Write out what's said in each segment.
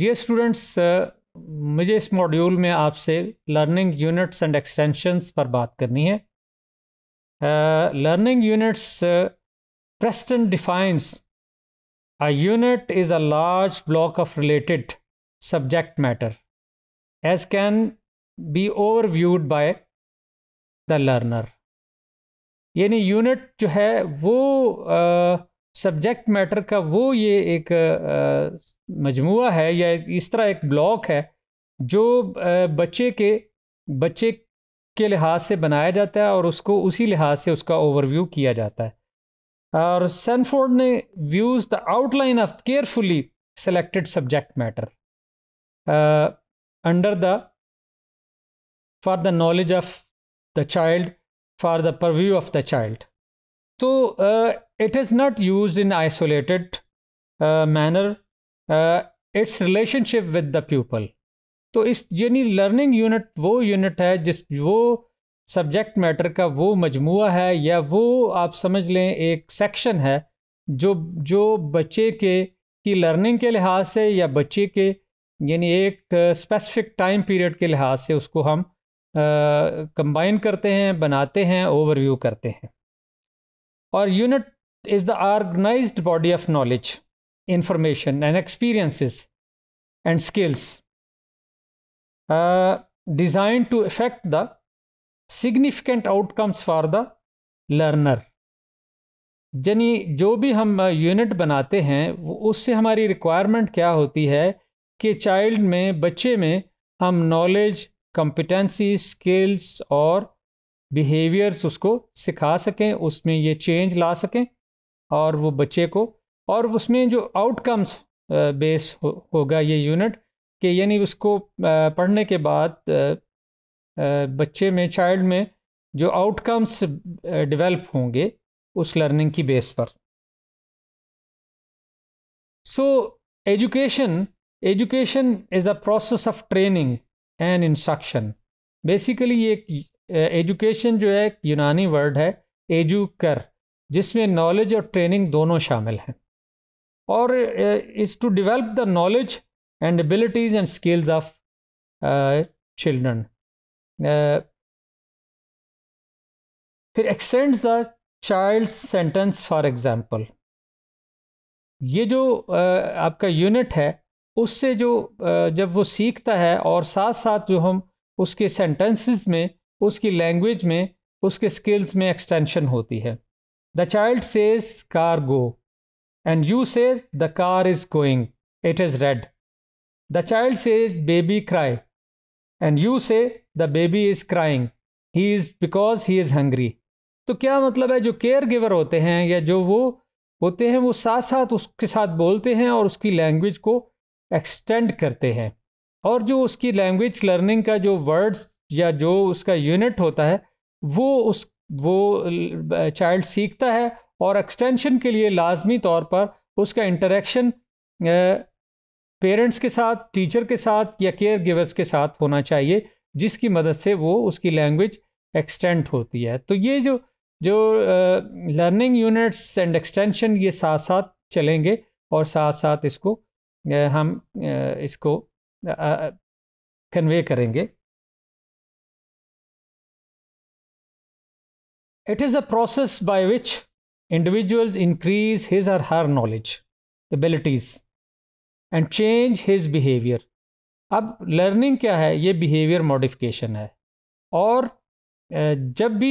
Dear students uh, मुझे इस module में आपसे लर्निंग यूनिट्स एंड एक्सटेंशंस पर बात करनी है learning units Preston defines a unit is a large block of related subject matter as can be over viewed by the learner यानी unit जो है वो uh, सब्जेक्ट मैटर का वो ये एक मजमु है या इस तरह एक ब्लॉक है जो बच्चे के बच्चे के लिहाज से बनाया जाता है और उसको उसी लिहाज से उसका ओवरव्यू किया जाता है और सैनफोर्ड ने views the outline of carefully selected subject matter under the for the knowledge of the child for the purview of the child तो uh, it is not used in isolated uh, manner uh, its relationship with the pupil तो इस यानी learning unit वो unit है जिस वो subject matter का वो मजमू है या वो आप समझ लें एक सेक्शन है जो जो बच्चे के की लर्निंग के लिहाज से या बच्चे के यानी एक स्पेसिफिक टाइम पीरियड के लिहाज से उसको हम कंबाइन uh, करते हैं बनाते हैं ओवरव्यू करते हैं और unit is the organized body of knowledge, information, and experiences and skills uh, designed to affect the significant outcomes for the learner. यानी जो भी हम यूनिट बनाते हैं उससे हमारी रिक्वायरमेंट क्या होती है कि चाइल्ड में बच्चे में हम नॉलेज कम्पिटेंसी स्किल्स और बिहेवियर्स उसको सिखा सकें उसमें ये चेंज ला सकें और वो बच्चे को और उसमें जो आउटकम्स बेस हो, होगा ये यूनिट कि यानी उसको पढ़ने के बाद बच्चे में चाइल्ड में जो आउटकम्स डेवलप होंगे उस लर्निंग की बेस पर so education education is a process of training and instruction basically ये एजुकेशन जो है यूनानी वर्ड है एजुकर कर जिसमें नॉलेज और ट्रेनिंग दोनों शामिल हैं और is to develop the knowledge and abilities and skills of children फिर extends the child sentence for example ये जो आपका यूनिट है उससे जो जब वो सीखता है और साथ साथ जो हम उसके सेंटेंसेस में उसकी लैंग्वेज में उसके स्किल्स में एक्सटेंशन होती है The child says cargo, and you say the car is going. It is red. The child says baby cry, and you say the baby is crying. He is because he is hungry. तो क्या मतलब है जो care giver होते हैं या जो वो होते हैं वो साथ साथ उसके साथ बोलते हैं और उसकी लैंग्वेज को एक्सटेंड करते हैं और जो उसकी लैंग्वेज लर्निंग का जो वर्ड्स या जो उसका यूनिट होता है वो उस वो चाइल्ड सीखता है और एक्सटेंशन के लिए लाजमी तौर पर उसका इंटरेक्शन पेरेंट्स के साथ टीचर के साथ या केयर गिवर्स के साथ होना चाहिए जिसकी मदद से वो उसकी लैंग्वेज एक्सटेंड होती है तो ये जो जो लर्निंग यूनिट्स एंड एक्सटेंशन ये साथ साथ चलेंगे और साथ साथ इसको हम इसको कन्वे करेंगे It is a process by which individuals increase his or her knowledge, abilities, and change his behaviour अब लर्निंग क्या है ये बिहेवियर मॉडिफिकेशन है और जब भी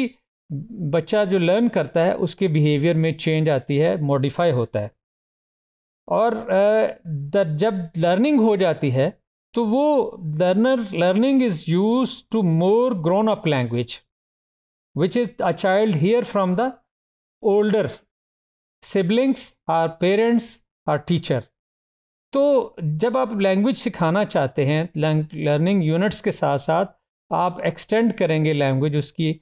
बच्चा जो लर्न करता है उसके बिहेवियर में चेंज आती है मॉडिफाई होता है और जब लर्निंग हो जाती है तो वो learner learning is use to more grown up language which is a child here from the older siblings or parents or teacher. तो जब आप लैंग्वेज सिखाना चाहते हैं लर्निंग यूनिट्स के साथ साथ आप एक्सटेंड करेंगे लैंग्वेज उसकी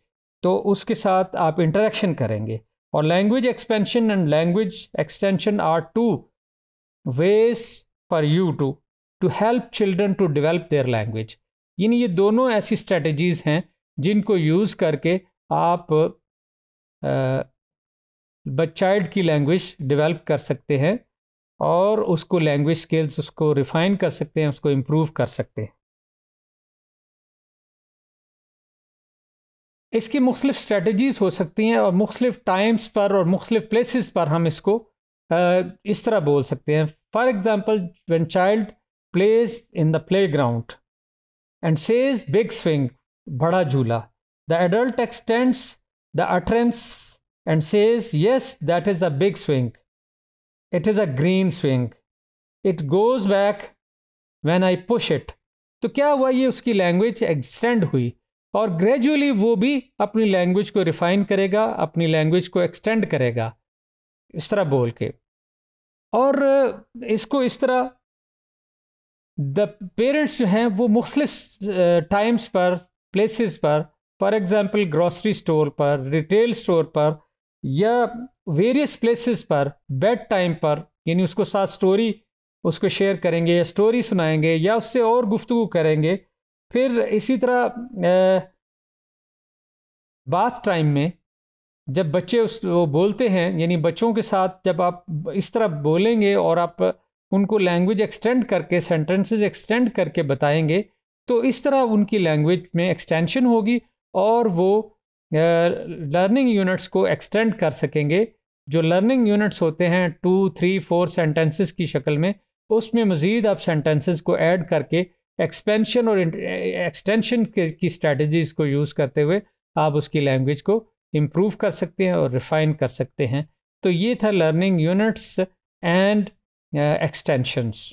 तो उसके साथ आप इंटरेक्शन करेंगे और language expansion and language extension are two ways for you to to help children to develop their language यानी ये दोनों ऐसी स्ट्रेटजीज़ हैं जिनको यूज़ करके आप चाइल्ड की लैंग्वेज डेवलप कर सकते हैं और उसको लैंग्वेज स्किल्स उसको रिफाइन कर सकते हैं उसको इम्प्रूव कर सकते हैं इसकी मुख्तलिफ स्ट्रेटजीज़ हो सकती हैं और मुख्तलिफ टाइम्स पर और मुख्तलिफ प्लेसेस पर हम इसको इस तरह बोल सकते हैं for example one child plays in the playground and says big swing बड़ा झूला The adult extends the utterance and says, Yes, that is a big swing. It is a green swing. It goes back when I push it. तो क्या हुआ ये उसकी language extend हुई और gradually वो भी अपनी लैंग्वेज को रिफाइन करेगा अपनी लैंग्वेज को एक्सटेंड करेगा इस तरह बोल के और इसको इस तरह द पेरेंट्स जो हैं वो मुख्तलिफ टाइम्स पर प्लेसेस पर फॉर एग्जाम्पल ग्रॉसरी स्टोर पर रिटेल स्टोर पर या वेरियस प्लेसेस पर बेड टाइम पर यानी उसको साथ स्टोरी उसको शेयर करेंगे या स्टोरी सुनाएंगे या उससे और गुफ्तु करेंगे फिर इसी तरह बाथ टाइम में जब बच्चे उस वो बोलते हैं यानी बच्चों के साथ जब आप इस तरह बोलेंगे और आप उनको लैंग्वेज एक्सटेंड करके सेंटेंसेस एक्सटेंड करके बताएंगे तो इस तरह उनकी लैंग्वेज में एक्सटेंशन होगी और वो लर्निंग यूनिट्स को एक्सटेंड कर सकेंगे जो लर्निंग यूनिट्स होते हैं टू थ्री फोर सेंटेंसेस की शक्ल में उसमें मज़ीद आप सेंटेंसेस को ऐड करके एक्सपेंशन और एक्सटेंशन की स्ट्रेटजीज़ को यूज़ करते हुए आप उसकी लैंग्वेज को इम्प्रूव कर सकते हैं और रिफ़ाइन कर सकते हैं तो ये था लर्निंग यूनिट्स एंड एक्सटेंशंस